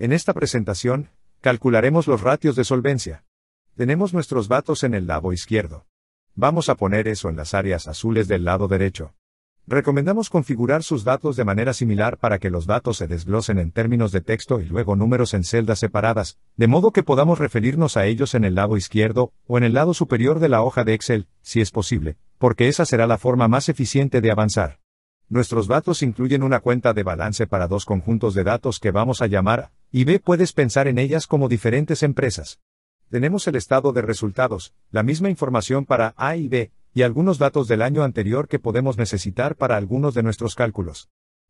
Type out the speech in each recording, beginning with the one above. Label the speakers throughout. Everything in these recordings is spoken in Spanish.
Speaker 1: En esta presentación, calcularemos los ratios de solvencia. Tenemos nuestros datos en el lado izquierdo. Vamos a poner eso en las áreas azules del lado derecho. Recomendamos configurar sus datos de manera similar para que los datos se desglosen en términos de texto y luego números en celdas separadas, de modo que podamos referirnos a ellos en el lado izquierdo o en el lado superior de la hoja de Excel, si es posible, porque esa será la forma más eficiente de avanzar. Nuestros datos incluyen una cuenta de balance para dos conjuntos de datos que vamos a llamar y B puedes pensar en ellas como diferentes empresas. Tenemos el estado de resultados, la misma información para A y B, y algunos datos del año anterior que podemos necesitar para algunos de nuestros cálculos.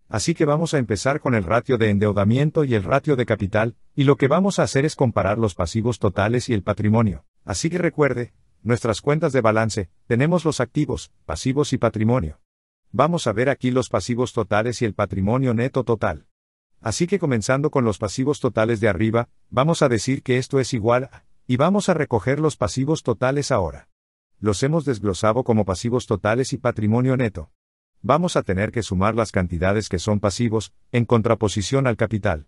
Speaker 1: Así que vamos a empezar con el ratio de endeudamiento y el ratio de capital, y lo que vamos a hacer es comparar los pasivos totales y el patrimonio. Así que recuerde, nuestras cuentas de balance, tenemos los activos, pasivos y patrimonio. Vamos a ver aquí los pasivos totales y el patrimonio neto total. Así que comenzando con los pasivos totales de arriba, vamos a decir que esto es igual a, y vamos a recoger los pasivos totales ahora. Los hemos desglosado como pasivos totales y patrimonio neto. Vamos a tener que sumar las cantidades que son pasivos, en contraposición al capital.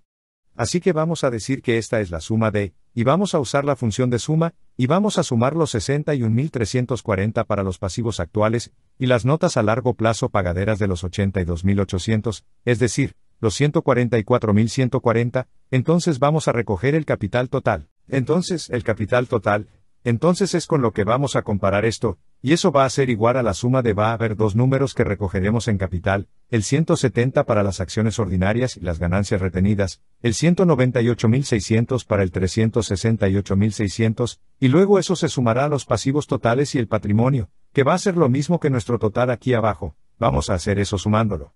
Speaker 1: Así que vamos a decir que esta es la suma de, y vamos a usar la función de suma, y vamos a sumar los 61.340 para los pasivos actuales, y las notas a largo plazo pagaderas de los 82.800, es decir, los 144.140, entonces vamos a recoger el capital total. Entonces, el capital total, entonces es con lo que vamos a comparar esto, y eso va a ser igual a la suma de va a haber dos números que recogeremos en capital, el 170 para las acciones ordinarias y las ganancias retenidas, el 198.600 para el 368.600, y luego eso se sumará a los pasivos totales y el patrimonio, que va a ser lo mismo que nuestro total aquí abajo, vamos a hacer eso sumándolo.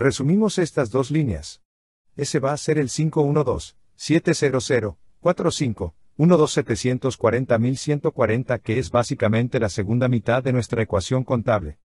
Speaker 1: Resumimos estas dos líneas. Ese va a ser el 512 700 45 12740 que es básicamente la segunda mitad de nuestra ecuación contable.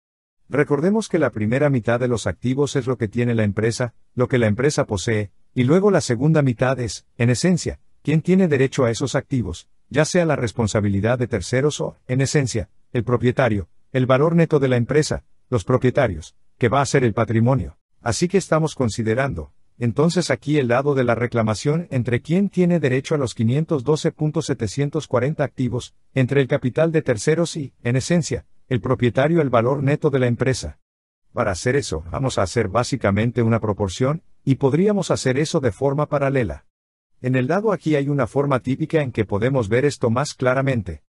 Speaker 1: Recordemos que la primera mitad de los activos es lo que tiene la empresa, lo que la empresa posee, y luego la segunda mitad es, en esencia, quién tiene derecho a esos activos, ya sea la responsabilidad de terceros o, en esencia, el propietario, el valor neto de la empresa, los propietarios, que va a ser el patrimonio. Así que estamos considerando, entonces aquí el lado de la reclamación entre quién tiene derecho a los 512.740 activos, entre el capital de terceros y, en esencia, el propietario el valor neto de la empresa. Para hacer eso, vamos a hacer básicamente una proporción, y podríamos hacer eso de forma paralela. En el lado aquí hay una forma típica en que podemos ver esto más claramente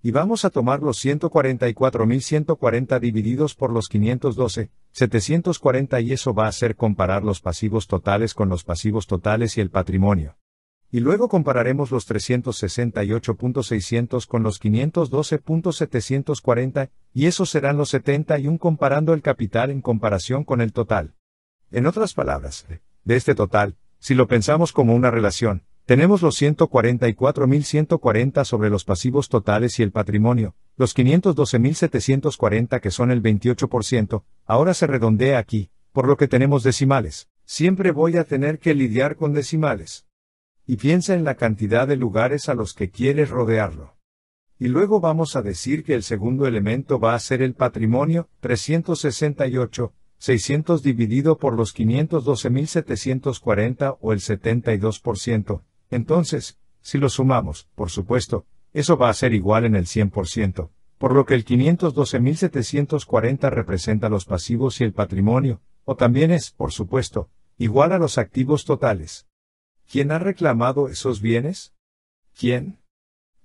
Speaker 1: y vamos a tomar los 144.140 divididos por los 512,740 y eso va a ser comparar los pasivos totales con los pasivos totales y el patrimonio. Y luego compararemos los 368.600 con los 512.740, y esos serán los 71 comparando el capital en comparación con el total. En otras palabras, de este total, si lo pensamos como una relación, tenemos los 144.140 sobre los pasivos totales y el patrimonio, los 512.740 que son el 28%, ahora se redondea aquí, por lo que tenemos decimales. Siempre voy a tener que lidiar con decimales. Y piensa en la cantidad de lugares a los que quieres rodearlo. Y luego vamos a decir que el segundo elemento va a ser el patrimonio, 368, 600 dividido por los 512.740 o el 72%, entonces, si lo sumamos, por supuesto, eso va a ser igual en el 100%, por lo que el 512.740 representa los pasivos y el patrimonio, o también es, por supuesto, igual a los activos totales. ¿Quién ha reclamado esos bienes? ¿Quién?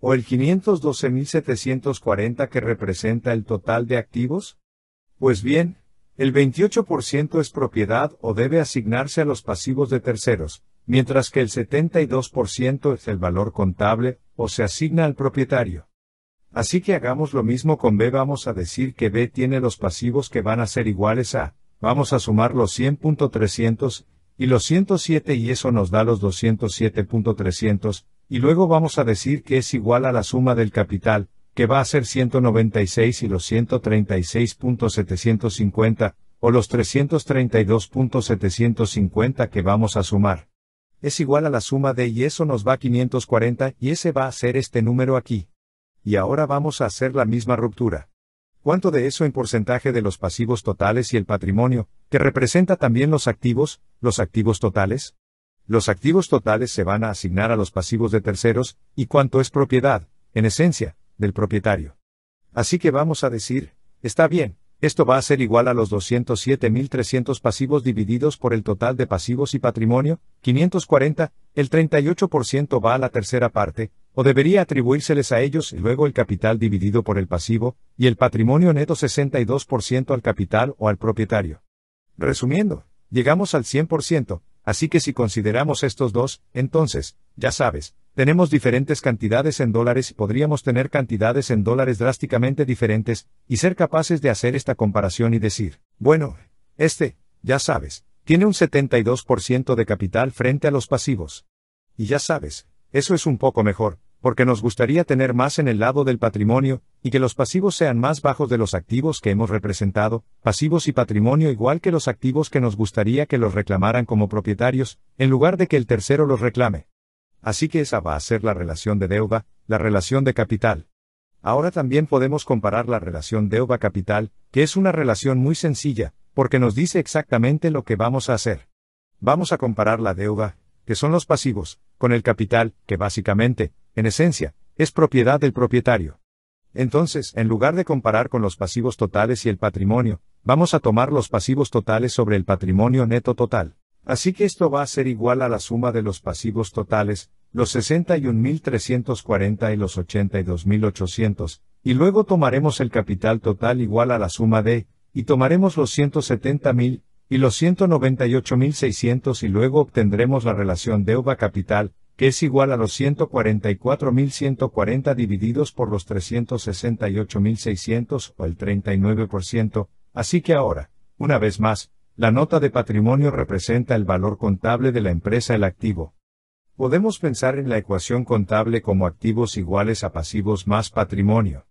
Speaker 1: ¿O el 512.740 que representa el total de activos? Pues bien, el 28% es propiedad o debe asignarse a los pasivos de terceros, mientras que el 72% es el valor contable o se asigna al propietario. Así que hagamos lo mismo con B, vamos a decir que B tiene los pasivos que van a ser iguales a, vamos a sumar los 100.300 y los 107 y eso nos da los 207.300, y luego vamos a decir que es igual a la suma del capital, que va a ser 196 y los 136.750, o los 332.750 que vamos a sumar es igual a la suma de y eso nos va a 540 y ese va a ser este número aquí. Y ahora vamos a hacer la misma ruptura. ¿Cuánto de eso en porcentaje de los pasivos totales y el patrimonio, que representa también los activos, los activos totales? Los activos totales se van a asignar a los pasivos de terceros, y cuánto es propiedad, en esencia, del propietario. Así que vamos a decir, está bien, esto va a ser igual a los 207.300 pasivos divididos por el total de pasivos y patrimonio, 540, el 38% va a la tercera parte, o debería atribuírseles a ellos y luego el capital dividido por el pasivo, y el patrimonio neto 62% al capital o al propietario. Resumiendo, llegamos al 100%, Así que si consideramos estos dos, entonces, ya sabes, tenemos diferentes cantidades en dólares y podríamos tener cantidades en dólares drásticamente diferentes, y ser capaces de hacer esta comparación y decir, bueno, este, ya sabes, tiene un 72% de capital frente a los pasivos. Y ya sabes, eso es un poco mejor, porque nos gustaría tener más en el lado del patrimonio, y que los pasivos sean más bajos de los activos que hemos representado, pasivos y patrimonio igual que los activos que nos gustaría que los reclamaran como propietarios, en lugar de que el tercero los reclame. Así que esa va a ser la relación de deuda, la relación de capital. Ahora también podemos comparar la relación deuda-capital, que es una relación muy sencilla, porque nos dice exactamente lo que vamos a hacer. Vamos a comparar la deuda, que son los pasivos, con el capital, que básicamente, en esencia, es propiedad del propietario. Entonces, en lugar de comparar con los pasivos totales y el patrimonio, vamos a tomar los pasivos totales sobre el patrimonio neto total. Así que esto va a ser igual a la suma de los pasivos totales, los 61.340 y los 82.800, y luego tomaremos el capital total igual a la suma de, y tomaremos los 170.000, y los 198.600 y luego obtendremos la relación deuda capital, que es igual a los 144.140 divididos por los 368.600 o el 39%, así que ahora, una vez más, la nota de patrimonio representa el valor contable de la empresa el activo. Podemos pensar en la ecuación contable como activos iguales a pasivos más patrimonio.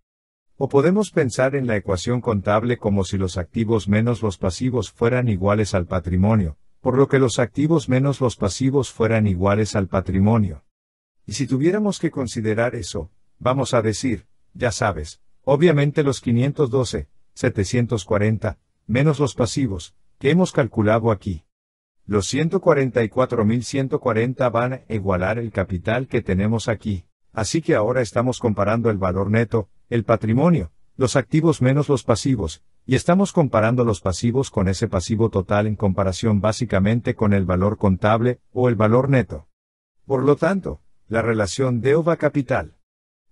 Speaker 1: O podemos pensar en la ecuación contable como si los activos menos los pasivos fueran iguales al patrimonio, por lo que los activos menos los pasivos fueran iguales al patrimonio. Y si tuviéramos que considerar eso, vamos a decir, ya sabes, obviamente los 512, 740, menos los pasivos, que hemos calculado aquí. Los 144.140 van a igualar el capital que tenemos aquí. Así que ahora estamos comparando el valor neto, el patrimonio, los activos menos los pasivos, y estamos comparando los pasivos con ese pasivo total en comparación básicamente con el valor contable o el valor neto. Por lo tanto, la relación deuda capital.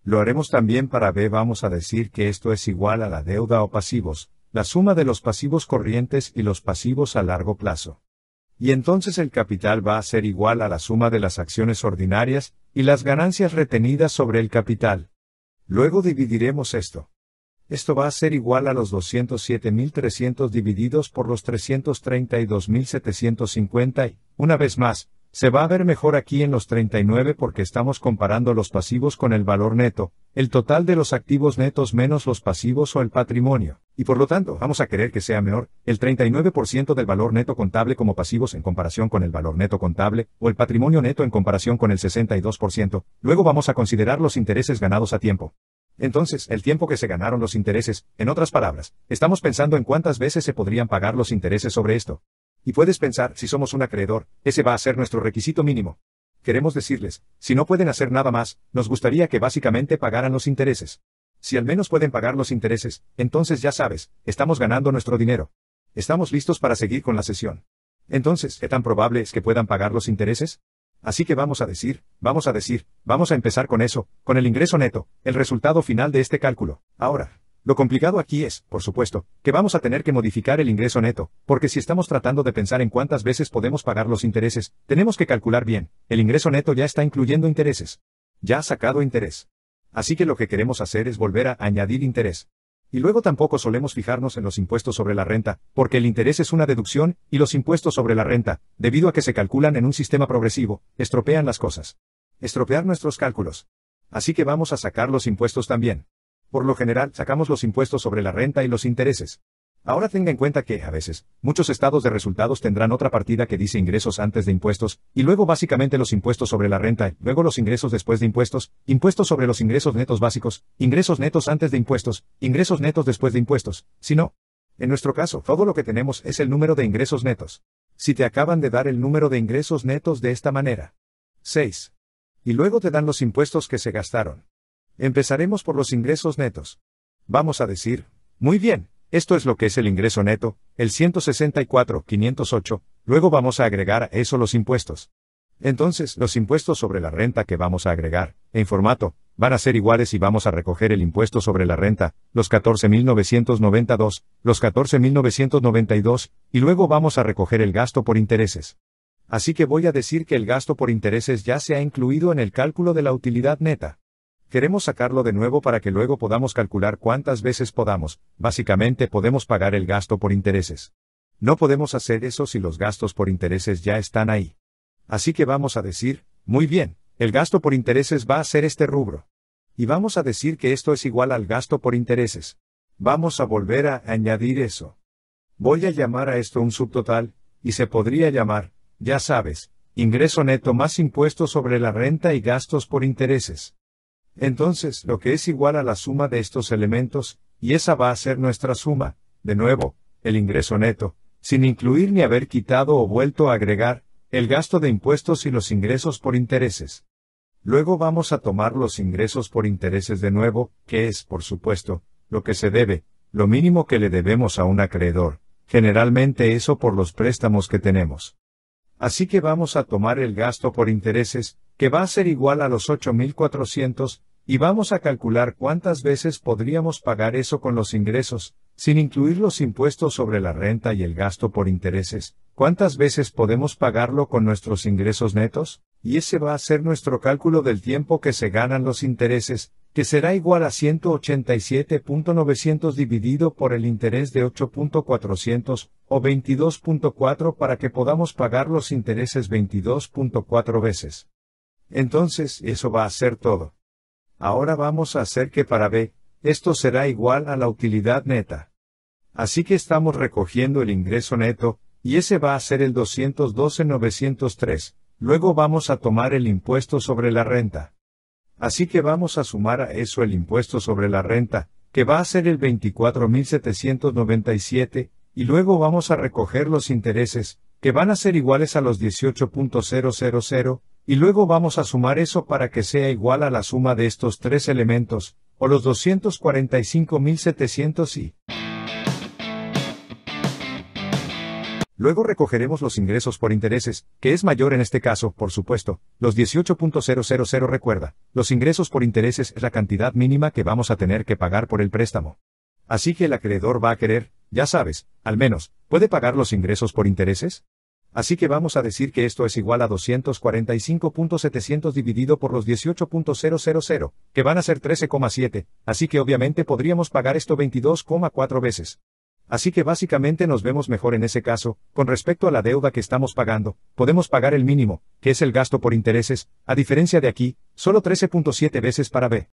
Speaker 1: Lo haremos también para B. Vamos a decir que esto es igual a la deuda o pasivos, la suma de los pasivos corrientes y los pasivos a largo plazo. Y entonces el capital va a ser igual a la suma de las acciones ordinarias y las ganancias retenidas sobre el capital. Luego dividiremos esto. Esto va a ser igual a los 207.300 divididos por los 332.750 y, una vez más, se va a ver mejor aquí en los 39 porque estamos comparando los pasivos con el valor neto, el total de los activos netos menos los pasivos o el patrimonio, y por lo tanto vamos a querer que sea menor, el 39% del valor neto contable como pasivos en comparación con el valor neto contable, o el patrimonio neto en comparación con el 62%, luego vamos a considerar los intereses ganados a tiempo. Entonces, el tiempo que se ganaron los intereses, en otras palabras, estamos pensando en cuántas veces se podrían pagar los intereses sobre esto. Y puedes pensar, si somos un acreedor, ese va a ser nuestro requisito mínimo. Queremos decirles, si no pueden hacer nada más, nos gustaría que básicamente pagaran los intereses. Si al menos pueden pagar los intereses, entonces ya sabes, estamos ganando nuestro dinero. Estamos listos para seguir con la sesión. Entonces, ¿qué tan probable es que puedan pagar los intereses? Así que vamos a decir, vamos a decir, vamos a empezar con eso, con el ingreso neto, el resultado final de este cálculo. Ahora, lo complicado aquí es, por supuesto, que vamos a tener que modificar el ingreso neto, porque si estamos tratando de pensar en cuántas veces podemos pagar los intereses, tenemos que calcular bien, el ingreso neto ya está incluyendo intereses. Ya ha sacado interés. Así que lo que queremos hacer es volver a añadir interés. Y luego tampoco solemos fijarnos en los impuestos sobre la renta, porque el interés es una deducción, y los impuestos sobre la renta, debido a que se calculan en un sistema progresivo, estropean las cosas. Estropear nuestros cálculos. Así que vamos a sacar los impuestos también. Por lo general, sacamos los impuestos sobre la renta y los intereses. Ahora tenga en cuenta que, a veces, muchos estados de resultados tendrán otra partida que dice ingresos antes de impuestos, y luego básicamente los impuestos sobre la renta, luego los ingresos después de impuestos, impuestos sobre los ingresos netos básicos, ingresos netos antes de impuestos, ingresos netos después de impuestos, si no. En nuestro caso, todo lo que tenemos es el número de ingresos netos. Si te acaban de dar el número de ingresos netos de esta manera. 6. Y luego te dan los impuestos que se gastaron. Empezaremos por los ingresos netos. Vamos a decir, muy bien, esto es lo que es el ingreso neto, el 164.508, luego vamos a agregar a eso los impuestos. Entonces, los impuestos sobre la renta que vamos a agregar, en formato, van a ser iguales y vamos a recoger el impuesto sobre la renta, los 14.992, los 14.992, y luego vamos a recoger el gasto por intereses. Así que voy a decir que el gasto por intereses ya se ha incluido en el cálculo de la utilidad neta. Queremos sacarlo de nuevo para que luego podamos calcular cuántas veces podamos, básicamente podemos pagar el gasto por intereses. No podemos hacer eso si los gastos por intereses ya están ahí. Así que vamos a decir, muy bien, el gasto por intereses va a ser este rubro. Y vamos a decir que esto es igual al gasto por intereses. Vamos a volver a añadir eso. Voy a llamar a esto un subtotal, y se podría llamar, ya sabes, ingreso neto más impuestos sobre la renta y gastos por intereses. Entonces, lo que es igual a la suma de estos elementos, y esa va a ser nuestra suma, de nuevo, el ingreso neto, sin incluir ni haber quitado o vuelto a agregar, el gasto de impuestos y los ingresos por intereses. Luego vamos a tomar los ingresos por intereses de nuevo, que es, por supuesto, lo que se debe, lo mínimo que le debemos a un acreedor, generalmente eso por los préstamos que tenemos. Así que vamos a tomar el gasto por intereses, que va a ser igual a los 8.400, y vamos a calcular cuántas veces podríamos pagar eso con los ingresos, sin incluir los impuestos sobre la renta y el gasto por intereses, cuántas veces podemos pagarlo con nuestros ingresos netos, y ese va a ser nuestro cálculo del tiempo que se ganan los intereses, que será igual a 187.900 dividido por el interés de 8.400 o 22.4 para que podamos pagar los intereses 22.4 veces entonces eso va a ser todo. Ahora vamos a hacer que para B, esto será igual a la utilidad neta. Así que estamos recogiendo el ingreso neto, y ese va a ser el 212.903, luego vamos a tomar el impuesto sobre la renta. Así que vamos a sumar a eso el impuesto sobre la renta, que va a ser el 24.797, y luego vamos a recoger los intereses, que van a ser iguales a los 18.000, y luego vamos a sumar eso para que sea igual a la suma de estos tres elementos, o los 245.700 y... Luego recogeremos los ingresos por intereses, que es mayor en este caso, por supuesto, los 18.000 recuerda, los ingresos por intereses es la cantidad mínima que vamos a tener que pagar por el préstamo. Así que el acreedor va a querer, ya sabes, al menos, ¿puede pagar los ingresos por intereses? Así que vamos a decir que esto es igual a 245.700 dividido por los 18.000, que van a ser 13,7, así que obviamente podríamos pagar esto 22,4 veces. Así que básicamente nos vemos mejor en ese caso, con respecto a la deuda que estamos pagando, podemos pagar el mínimo, que es el gasto por intereses, a diferencia de aquí, solo 13.7 veces para B.